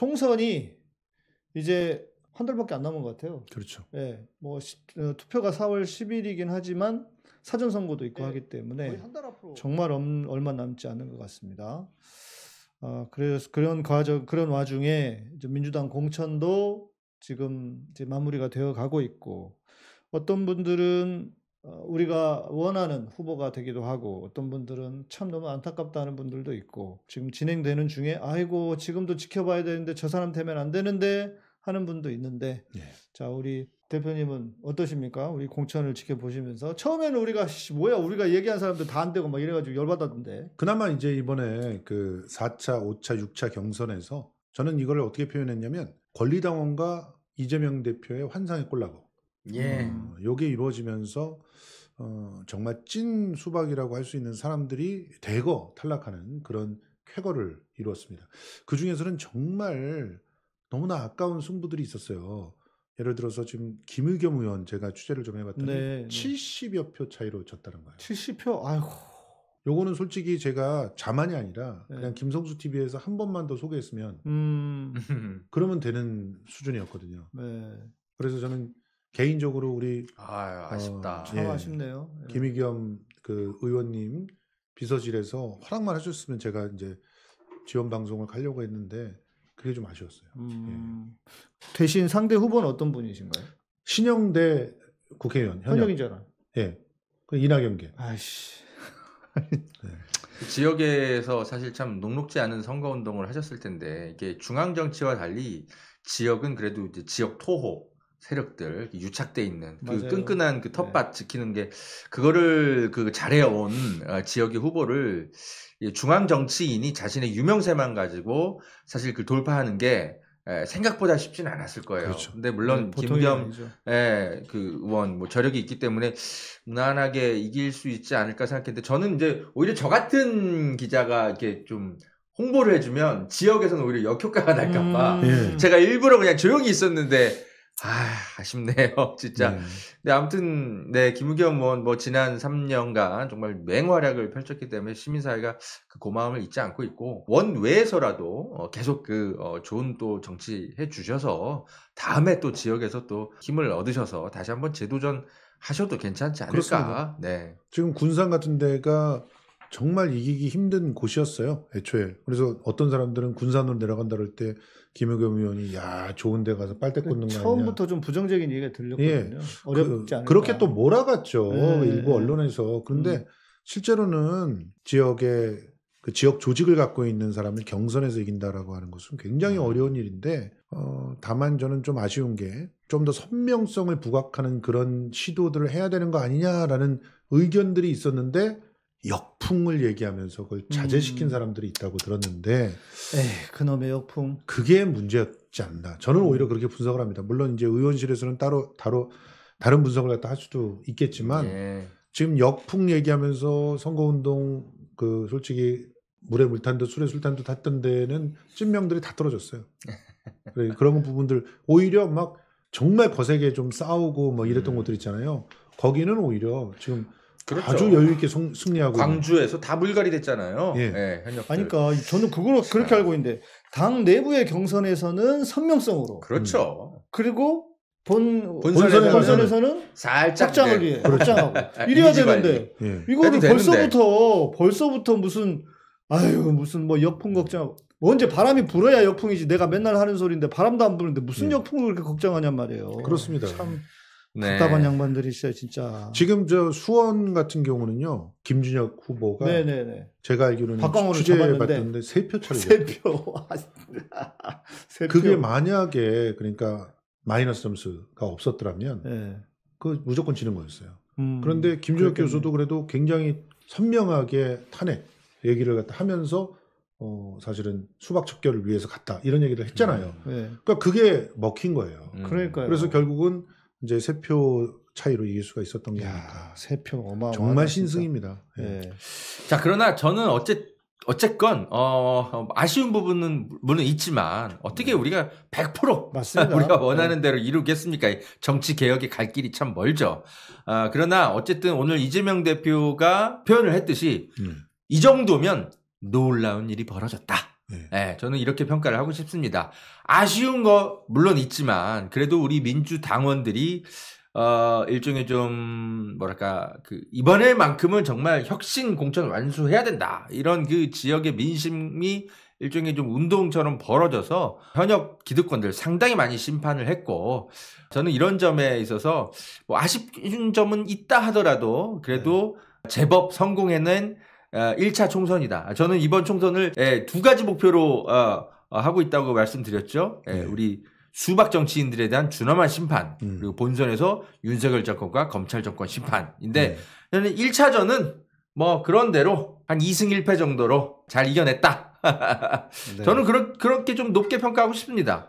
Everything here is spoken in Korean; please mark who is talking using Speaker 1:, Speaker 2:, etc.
Speaker 1: 총선이 이제 한 달밖에 안 남은 것 같아요. 그렇죠. 예. 네, 뭐 시, 어, 투표가 4월 10일이긴 하지만 사전 선거도 있고 네, 하기 때문에 정말 엄, 얼마 남지 않은 것 같습니다. 아, 그래서 그런 과정 그런 와중에 이제 민주당 공천도 지금 이제 마무리가 되어 가고 있고 어떤 분들은 어, 우리가 원하는 후보가 되기도 하고 어떤 분들은 참 너무 안타깝다는 분들도 있고 지금 진행되는 중에 아이고 지금도 지켜봐야 되는데 저 사람 되면 안 되는데 하는 분도 있는데 예. 자 우리 대표님은 어떠십니까? 우리 공천을 지켜보시면서 처음에는 우리가 뭐야 우리가 얘기한 사람들 다 안 되고 막 이래가지고 열받았던데
Speaker 2: 그나마 이제 이번에 그 4차, 5차, 6차 경선에서 저는 이걸 어떻게 표현했냐면 권리당원과 이재명 대표의 환상의 꼴라고 예. 어, 요게 이루어지면서 어, 정말 찐 수박이라고 할 수 있는 사람들이 대거 탈락하는 그런 쾌거를 이루었습니다. 그 중에서는 정말 너무나 아까운 승부들이 있었어요. 예를 들어서 지금 김의겸 의원 제가 취재를 좀 해봤더니 네, 70여 표 차이로 졌다는 거예요. 70표? 아이고. 요거는 솔직히 제가 자만이 아니라 네. 그냥 김성수 TV에서 한 번만 더 소개했으면 음... 그러면 되는 수준이었거든요. 네. 그래서 저는 개인적으로 우리 아 아쉽다. 예, 참 예, 아쉽네요. 김희겸 그 의원님 비서실에서 허락만 해줬으면 제가 이제 지원 방송을 가려고 했는데 그게 좀 아쉬웠어요. 음... 예. 대신 상대 후보는 어떤 분이신가요? 신영대 국회의원 현역. 현역이잖아. 예. 그 이낙연계. 아씨
Speaker 3: 네. 그 지역에서 사실 참 녹록지 않은 선거 운동을 하셨을 텐데 이게 중앙 정치와 달리 지역은 그래도 이제 지역 토호 세력들 유착돼 있는 그 맞아요. 끈끈한 그 네. 텃밭 네. 지키는 게 그거를 그 잘해온 어, 지역의 후보를 중앙 정치인이 자신의 유명세만 가지고 사실 그 돌파하는 게 생각보다 쉽지는 않았을 거예요. 그렇죠. 데 물론 네, 김겸 예, 그 의원 뭐 저력이 있기 때문에 무난하게 이길 수 있지 않을까 생각했는데 저는 이제 오히려 저 같은 기자가 이렇게 좀 홍보를 해주면 지역에서는 오히려 역효과가 날까봐 음. 예. 제가 일부러 그냥 조용히 있었는데 아, 아쉽네요, 진짜. 네. 근데 아무튼 네 김우겸 의원 뭐 지난 3년간 정말 맹활약을 펼쳤기 때문에 시민사회가 그 고마움을 잊지 않고 있고 원외에서라도 어, 계속 그 어, 좋은 또 정치해 주셔서 다음에 또 지역에서 또 힘을 얻으셔서 다시 한번 재도전 하셔도 괜찮지 않을까. 그렇습니다. 네.
Speaker 2: 지금 군산 같은 데가 정말 이기기 힘든 곳이었어요. 애초에. 그래서 어떤 사람들은 군산으로 내려간다 그럴 때 김의겸 의원이 야 좋은 데 가서 빨대 꽂는 거 아니냐. 처음부터
Speaker 1: 좀 부정적인 얘기가 들렸거든요. 예. 그 어렵지 않을 그, 렇게또
Speaker 2: 몰아갔죠. 네. 일부 예. 언론에서. 그런데 음. 실제로는 지역에그 지역 조직을 갖고 있는 사람을 경선에서 이긴다라고 하는 것은 굉장히 음. 어려운 일인데 어, 다만 저는 좀 아쉬운 게 좀 더 선명성을 부각하는 그런 시도들을 해야 되는 거 아니냐라는 의견들이 있었는데 역풍을 얘기하면서 그걸 자제시킨 음. 사람들이 있다고 들었는데
Speaker 1: 에이, 그놈의 역풍
Speaker 2: 그게 문제였지 않나 저는 오히려 그렇게 분석을 합니다 물론 이제 의원실에서는 따로 따로 다른 분석을 갖다 할 수도 있겠지만 예. 지금 역풍 얘기하면서 선거운동 그 솔직히 물에 물탄도 술에 술탄도 탔던 데는 찐명들이 다 떨어졌어요 그래, 그런 부분들 오히려 막 정말 거세게 좀 싸우고 뭐 이랬던 음. 것들 있잖아요 거기는 오히려 지금 그렇죠. 아주 여유 있게 송, 승리하고 광주에서
Speaker 3: 다 물갈이 됐잖아요. 예. 네,
Speaker 2: 그러니까 저는 그걸 그렇게 알고 있는데 당 내부의
Speaker 1: 경선에서는 선명성으로 그렇죠. 음. 그리고 본 본선에서는, 본선에서는
Speaker 3: 살짝 확장하 네. 위해 확장하고 아, 이래야 되는데 예. 이거는
Speaker 1: 벌써부터 벌써부터 무슨 아유 무슨 뭐 역풍 걱정하고 뭐 언제 바람이 불어야 역풍이지 내가 맨날 하는 소리인데 바람도 안 부는데 무슨 예. 역풍을 그렇게 걱정하냔 말이에요. 그렇습니다. 참 답답한 네. 양반들이 있어요, 진짜.
Speaker 2: 지금 저 수원 같은 경우는요, 김준혁 후보가 네네네. 네, 네. 제가 알기로는 취재해봤는데 세 표차례세 표. 세 아, 그게 만약에 그러니까 마이너스 점수가 없었더라면 네. 그 무조건 지는 거였어요.
Speaker 1: 음, 그런데 김준혁 그렇겠네. 교수도
Speaker 2: 그래도 굉장히 선명하게 탄핵 얘기를 갖다 하면서 어, 사실은 수박 척결을 위해서 갔다 이런 얘기를 했잖아요. 음. 네. 그러니까 그게 먹힌 거예요. 음. 그러니까요. 그래서 결국은 이제 세표 차이로 이길 수가 있었던 게니까 세표 어마 정말 신승입니다. 예. 예. 자
Speaker 3: 그러나 저는 어째 어쨌건 어, 아쉬운 부분은 물론 있지만 어떻게 네. 우리가 100% 맞습니다. 우리가 원하는 네. 대로 이루겠습니까? 정치 개혁의 갈 길이 참 멀죠. 아, 그러나 어쨌든 오늘 이재명 대표가 표현을 했듯이 음. 이 정도면 놀라운 일이 벌어졌다. 네. 네. 저는 이렇게 평가를 하고 싶습니다. 아쉬운 거 물론 있지만 그래도 우리 민주 당원들이 어 일종의 좀 뭐랄까 그 이번에만큼은 정말 혁신 공천 완수해야 된다 이런 그 지역의 민심이 일종의 좀 운동처럼 벌어져서 현역 기득권들 상당히 많이 심판을 했고 저는 이런 점에 있어서 뭐 아쉽은 점은 있다 하더라도 그래도 네. 제법 성공해낸 1차 어, 총선이다. 저는 이번 총선을 예, 두 가지 목표로 어, 어, 하고 있다고 말씀드렸죠. 예, 네. 우리 수박 정치인들에 대한 준엄한 심판 음. 그리고 본선에서 윤석열 정권과 검찰 정권 심판인데 네. 저는 1차전은 뭐 그런 대로 한 2승 1패 정도로 잘 이겨냈다. 네. 저는 그렇, 그렇게 좀 높게 평가하고 싶습니다.